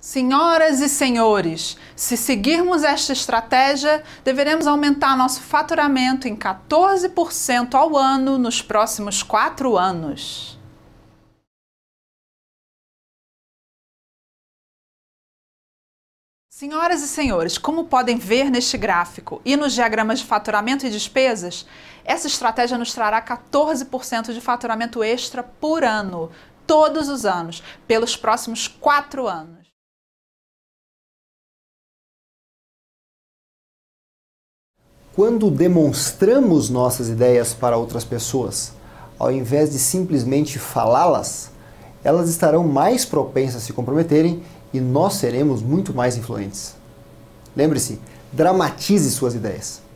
Senhoras e senhores, se seguirmos esta estratégia, deveremos aumentar nosso faturamento em 14% ao ano nos próximos quatro anos. Senhoras e senhores, como podem ver neste gráfico e nos diagramas de faturamento e despesas, essa estratégia nos trará 14% de faturamento extra por ano, todos os anos, pelos próximos quatro anos. quando demonstramos nossas ideias para outras pessoas, ao invés de simplesmente falá-las, elas estarão mais propensas a se comprometerem e nós seremos muito mais influentes. Lembre-se, dramatize suas ideias.